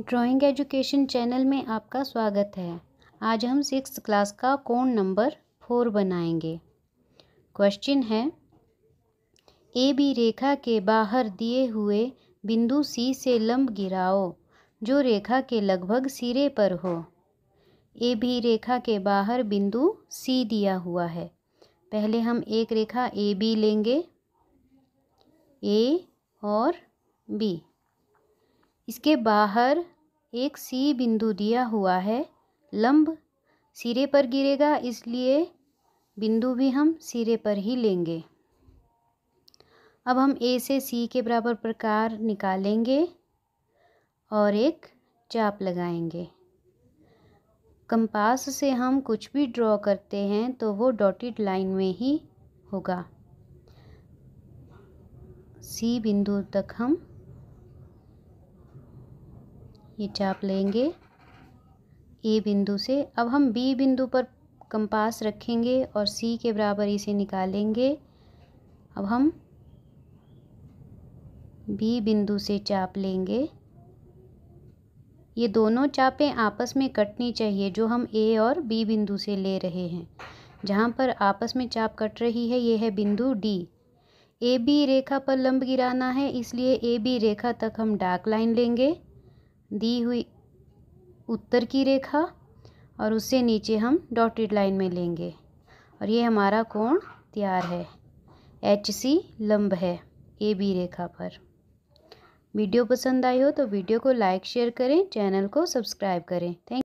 drawing education channel में आपका स्वागत है आज हम सिक्स क्लास का कोण नंबर फोर बनाएंगे क्वेश्चन है ए बी रेखा के बाहर दिए हुए बिंदु सी से लंब गिराओ जो रेखा के लगभग सिरे पर हो ए बी रेखा के बाहर बिंदु सी दिया हुआ है पहले हम एक रेखा ए बी लेंगे ए और बी इसके बाहर एक सी बिंदु दिया हुआ है लंब सिरे पर गिरेगा इसलिए बिंदु भी हम सिरे पर ही लेंगे अब हम ए से सी के बराबर प्रकार निकालेंगे और एक चाप लगाएंगे कंपास से हम कुछ भी ड्रॉ करते हैं तो वो डॉटेड लाइन में ही होगा सी बिंदु तक हम ये चाप लेंगे ए बिंदु से अब हम बी बिंदु पर कंपास रखेंगे और सी के बराबर इसे निकालेंगे अब हम बी बिंदु से चाप लेंगे ये दोनों चापें आपस में कटनी चाहिए जो हम ए और बी बिंदु से ले रहे हैं जहाँ पर आपस में चाप कट रही है ये है बिंदु डी ए बी रेखा पर लंब गिराना है इसलिए ए बी रेखा तक हम डार्क लाइन लेंगे दी हुई उत्तर की रेखा और उससे नीचे हम डॉटेड लाइन में लेंगे और ये हमारा कोण तैयार है एच सी लंब है ए बी रेखा पर वीडियो पसंद आई हो तो वीडियो को लाइक शेयर करें चैनल को सब्सक्राइब करें थैंक